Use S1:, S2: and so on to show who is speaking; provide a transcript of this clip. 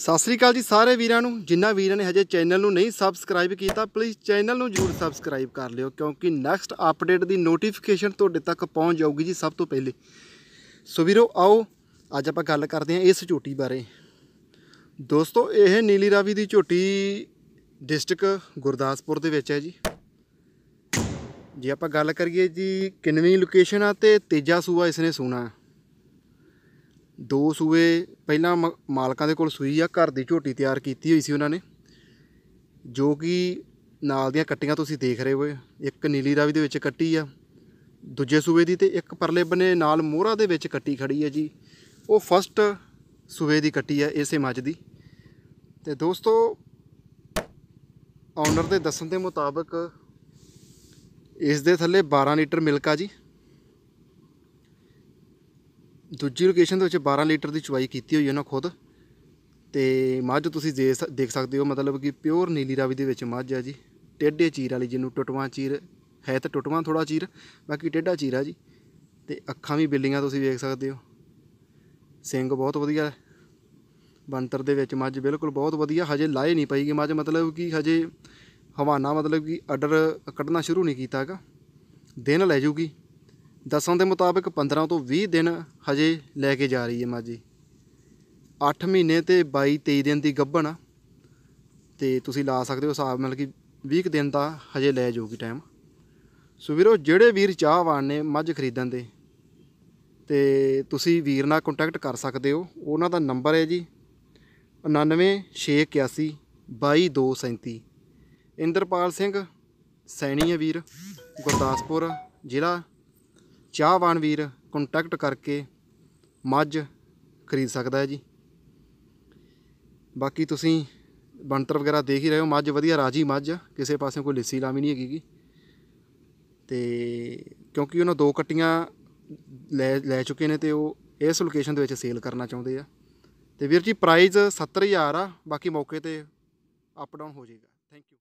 S1: ਸਤਿ ਸ੍ਰੀ ਅਕਾਲ ਜੀ ਸਾਰੇ ਵੀਰਾਂ ਨੂੰ ਜਿਨ੍ਹਾਂ ਵੀਰਾਂ ਨੇ ਹਜੇ ਚੈਨਲ ਨੂੰ ਨਹੀਂ ਸਬਸਕ੍ਰਾਈਬ ਕੀਤਾ ਪਲੀਜ਼ ਚੈਨਲ ਨੂੰ ਜਰੂਰ ਸਬਸਕ੍ਰਾਈਬ ਕਰ ਲਿਓ ਕਿਉਂਕਿ ਨੈਕਸਟ ਅਪਡੇਟ ਦੀ ਨੋਟੀਫਿਕੇਸ਼ਨ ਤੁਹਾਡੇ ਤੱਕ ਪਹੁੰਚ ਜਾਊਗੀ ਜੀ ਸਭ ਤੋਂ ਪਹਿਲੇ ਸੋ ਵੀਰੋ ਆਓ ਅੱਜ ਆਪਾਂ ਗੱਲ ਕਰਦੇ ਹਾਂ ਇਸ ਝੋਟੀ ਬਾਰੇ ਦੋਸਤੋ ਇਹ ਨੀਲੀ ਰਾਵੀ ਦੀ ਝੋਟੀ ਡਿਸਟ੍ਰਿਕਟ ਗੁਰਦਾਸਪੁਰ ਦੇ ਵਿੱਚ ਹੈ ਜੀ ਜੇ ਆਪਾਂ ਗੱਲ ਕਰੀਏ ਜੀ ਕਿੰਨਵੀਂ ਲੋਕੇਸ਼ਨ ਆ ਤੇ ਤੀਜਾ ਸੂਆ ਇਸ ਨੇ ਸੁਣਾ ਦੋ ਸੂਏ ਪਹਿਲਾਂ ਮਾਲਕਾਂ ਦੇ ਕੋਲ ਸੂਈ ਆ ਘਰ ਦੀ ਝੋਟੀ ਤਿਆਰ ਕੀਤੀ ਹੋਈ ਸੀ ਉਹਨਾਂ ਨੇ ਜੋ ਕਿ ਨਾਲ ਦੀਆਂ ਕੱਟੀਆਂ ਤੁਸੀਂ ਦੇਖ ਰਹੇ ਹੋ ਇੱਕ ਨੀਲੀ ਰਾਵੀ ਦੇ ਵਿੱਚ ਕੱਟੀ ਆ ਦੂਜੇ ਸੂਏ ਦੀ ਤੇ ਇੱਕ ਪਰਲੇ ਬੰਨੇ ਨਾਲ ਮੋਹਰਾ ਦੇ ਵਿੱਚ ਕੱਟੀ ਖੜੀ ਹੈ ਜੀ ਉਹ ਫਸਟ ਸੂਏ ਦੀ ਕੱਟੀ ਆ ਇਸੇ ਮੱਝ ਦੀ ਤੇ ਦੋਸਤੋ ਆਨਰ ਦੇ ਦੱਸਣ ਦੇ ਮੁਤਾਬਕ ਇਸ ਦੇ ਥੱਲੇ 12 ਲੀਟਰ ਮਿਲਕ ਆ ਜੀ ਦੂਜੀ ਲੋਕੇਸ਼ਨ ਦੇ ਵਿੱਚ 12 ਲੀਟਰ ਦੀ ਚੁਵਾਈ ਕੀਤੀ ਹੋਈ ਉਹਨਾਂ ਖੁਦ ਤੇ ਮੱਝ ਤੁਸੀਂ ਦੇਖ ਸਕਦੇ ਹੋ ਮਤਲਬ ਕਿ ਪਿਓਰ ਨੀਲੀ ਰਾਵੀ ਦੇ ਵਿੱਚ ਮੱਝ ਆ ਜੀ ਟੇਢੇ ਚੀਰ ਵਾਲੀ ਜਿਹਨੂੰ ਟਟਵਾ ਚੀਰ ਹੈ ਤਾਂ ਟਟਵਾ ਥੋੜਾ ਚੀਰ ਬਾਕੀ ਟੇਢਾ ਚੀਰ ਆ ਜੀ ਤੇ ਅੱਖਾਂ ਵੀ ਬਿੱਲੀਆਂ ਤੁਸੀਂ ਵੇਖ ਸਕਦੇ ਹੋ ਸਿੰਘ ਬਹੁਤ ਵਧੀਆ ਬੰਤਰ ਦੇ ਵਿੱਚ ਮੱਝ ਬਿਲਕੁਲ ਬਹੁਤ ਵਧੀਆ ਹਜੇ ਲਾਏ ਨਹੀਂ ਪਈਗੀ ਮੱਝ ਮਤਲਬ ਕਿ ਹਜੇ ਹਵਾਨਾ ਮਤਲਬ ਕਿ ਅਡਰ ਕੱਢਣਾ ਸ਼ੁਰੂ ਨਹੀਂ ਕੀਤਾਗਾ ਦਿਨ ਲੈ ਜੂਗੀ ਦਸਾਂ ਦੇ ਮੁਤਾਬਕ 15 ਤੋਂ 20 ਦਿਨ ਹਜੇ ਲੈ ਕੇ ਜਾ ਰਹੀ ਹੈ ਮਾਜੀ 8 ਮਹੀਨੇ ਤੇ 22 23 ਦਿਨ ਦੀ ਗੱਭਣ ਤੇ ਤੁਸੀਂ ਲਾ ਸਕਦੇ ਹੋ ਹਿਸਾਬ ਮਤਲਬ ਕਿ 20 ਦਿਨ ਦਾ ਹਜੇ ਲੈ ਜਾਊਗੀ ਟਾਈਮ ਸੋ ਵੀਰੋ ਜਿਹੜੇ ਵੀਰ ਚਾਹਵਾਨ ਨੇ ਮੱਝ ਖਰੀਦਣ ਦੇ ਤੇ ਤੁਸੀਂ ਵੀਰ ਨਾਲ ਕੰਟੈਕਟ ਕਰ ਸਕਦੇ ਹੋ ਉਹਨਾਂ ਦਾ ਨੰਬਰ ਹੈ ਜੀ 9961 2237 ਇੰਦਰਪਾਲ ਸਿੰਘ ਸੈਣੀ ਹੈ ਵੀਰ ਗੁਰਦਾਸਪੁਰ ਜ਼ਿਲ੍ਹਾ ਚਾਹਵਾਨ ਵੀਰ ਕੰਟੈਕਟ ਕਰਕੇ ਮੱਝ ਖਰੀਦ ਸਕਦਾ ਹੈ ਜੀ ਬਾਕੀ ਤੁਸੀਂ ਬੰਤਰ ਵਗੈਰਾ ਦੇਖ ਹੀ ਰਹੇ ਹੋ ਮੱਝ ਵਧੀਆ ਰਾਜੀ ਮੱਝ ਕਿਸੇ ਪਾਸੇ ਕੋਈ ਲਿੱਸੀ ਲਾਵੀ ਨਹੀਂ ਹੈਗੀ ਤੇ ਕਿਉਂਕਿ ਉਹਨਾਂ ਦੋ ਕੱਟੀਆਂ ਲੈ ਲੈ ਚੁੱਕੇ ਨੇ ਤੇ ਉਹ ਇਸ ਲੋਕੇਸ਼ਨ ਦੇ ਵਿੱਚ ਸੇਲ ਕਰਨਾ ਚਾਹੁੰਦੇ ਆ ਤੇ ਵੀਰ ਜੀ ਪ੍ਰਾਈਸ 70000 ਆ ਬਾਕੀ ਮੌਕੇ ਤੇ ਅਪ ਡਾਊਨ ਹੋ ਜਾਏਗਾ ਥੈਂਕ ਯੂ